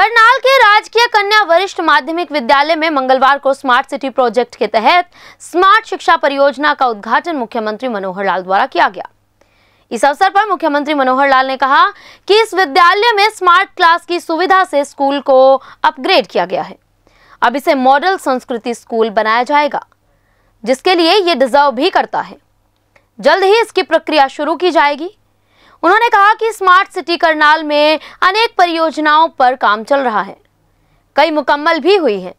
करनाल के राजकीय कन्या वरिष्ठ माध्यमिक विद्यालय में मंगलवार को स्मार्ट सिटी प्रोजेक्ट के तहत स्मार्ट शिक्षा परियोजना का उद्घाटन मुख्यमंत्री मनोहर लाल द्वारा किया गया इस अवसर पर मुख्यमंत्री मनोहर लाल ने कहा कि इस विद्यालय में स्मार्ट क्लास की सुविधा से स्कूल को अपग्रेड किया गया है अब इसे मॉडल संस्कृति स्कूल बनाया जाएगा जिसके लिए ये डिजर्व भी करता है जल्द ही इसकी प्रक्रिया शुरू की जाएगी उन्होंने कहा कि स्मार्ट सिटी करनाल में अनेक परियोजनाओं पर काम चल रहा है कई मुकम्मल भी हुई है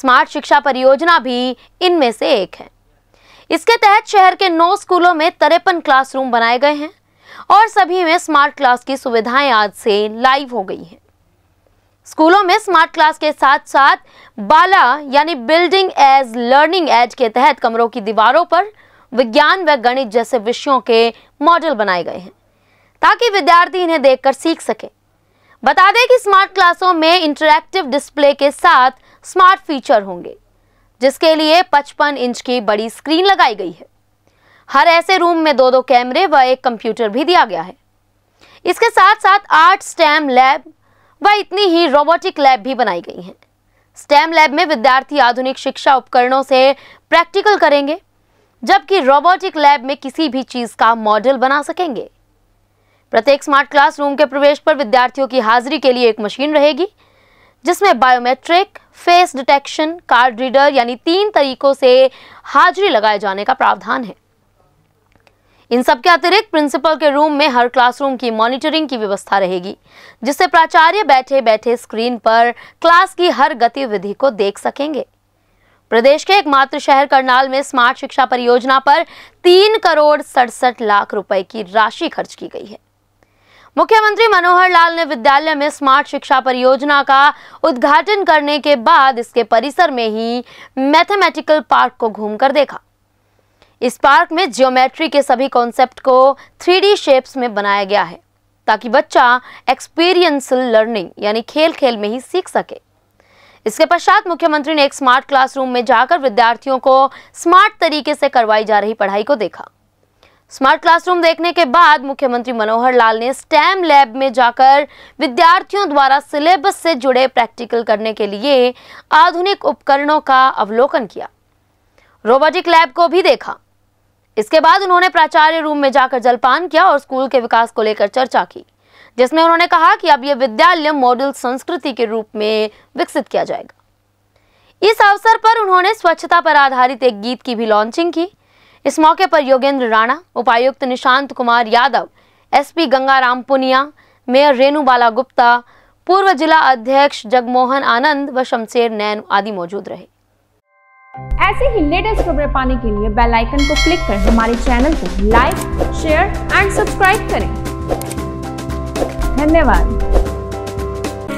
स्मार्ट शिक्षा परियोजना भी इनमें से एक है इसके तहत शहर के नौ स्कूलों में तिरपन क्लासरूम बनाए गए हैं और सभी में स्मार्ट क्लास की सुविधाएं आज से लाइव हो गई हैं स्कूलों में स्मार्ट क्लास के साथ साथ बाला यानी बिल्डिंग एज लर्निंग एज के तहत कमरों की दीवारों पर विज्ञान व गणित जैसे विषयों के मॉडल बनाए गए हैं ताकि विद्यार्थी इन्हें देखकर सीख सके बता दें कि स्मार्ट क्लासों में इंटरैक्टिव डिस्प्ले के साथ स्मार्ट फीचर होंगे जिसके लिए 55 इंच की बड़ी स्क्रीन लगाई गई है हर ऐसे रूम में दो दो कैमरे व एक कंप्यूटर भी दिया गया है इसके साथ साथ आठ स्टैम लैब व इतनी ही रोबोटिक लैब भी बनाई गई हैं स्टैम लैब में विद्यार्थी आधुनिक शिक्षा उपकरणों से प्रैक्टिकल करेंगे जबकि रोबोटिक लैब में किसी भी चीज़ का मॉडल बना सकेंगे प्रत्येक स्मार्ट क्लासरूम के प्रवेश पर विद्यार्थियों की हाजिरी के लिए एक मशीन रहेगी जिसमें biometric face detection card reader यानी तीन तरीकों से हाजिरी लगाए जाने का प्रावधान है इन सब के अतिरिक्त प्रिंसिपल के रूम में हर क्लासरूम की मॉनिटरिंग की व्यवस्था रहेगी जिससे प्राचार्य बैठे बैठे स्क्रीन पर क्लास की हर गतिविधि को देख सकेंगे प्रदेश के एकमात्र शहर करनाल में स्मार्ट शिक्षा परियोजना पर तीन करोड़ सड़सठ लाख रुपए की राशि खर्च की गई है मुख्यमंत्री मनोहर लाल ने विद्यालय में स्मार्ट शिक्षा परियोजना का उद्घाटन करने के बाद इसके परिसर में ही मैथमेटिकल पार्क को घूमकर देखा इस पार्क में जियोमेट्री के सभी कॉन्सेप्ट को थ्री शेप्स में बनाया गया है ताकि बच्चा एक्सपीरियंसल लर्निंग यानी खेल खेल में ही सीख सके इसके पश्चात मुख्यमंत्री ने एक स्मार्ट क्लासरूम में जाकर विद्यार्थियों को स्मार्ट तरीके से करवाई जा रही पढ़ाई को देखा स्मार्ट क्लासरूम देखने के बाद मुख्यमंत्री मनोहर लाल ने स्टैम लैब में जाकर विद्यार्थियों द्वारा सिलेबस से जुड़े प्रैक्टिकल करने के लिए आधुनिक उपकरणों का अवलोकन किया रोबोटिक लैब को भी देखा इसके बाद उन्होंने प्राचार्य रूम में जाकर जलपान किया और स्कूल के विकास को लेकर चर्चा की जिसमें उन्होंने कहा कि अब यह विद्यालय मॉडल संस्कृति के रूप में विकसित किया जाएगा इस अवसर पर उन्होंने स्वच्छता पर आधारित एक गीत की भी लॉन्चिंग की इस मौके पर योगेंद्र राणा उपायुक्त निशांत कुमार यादव एसपी गंगाराम पुनिया मेयर रेणु बाला गुप्ता पूर्व जिला अध्यक्ष जगमोहन आनंद व शमशेर नैन आदि मौजूद रहे ऐसे ही लेटेस्ट खबरें पाने के लिए बेल आइकन को क्लिक कर हमारे चैनल को लाइक शेयर एंड सब्सक्राइब करें धन्यवाद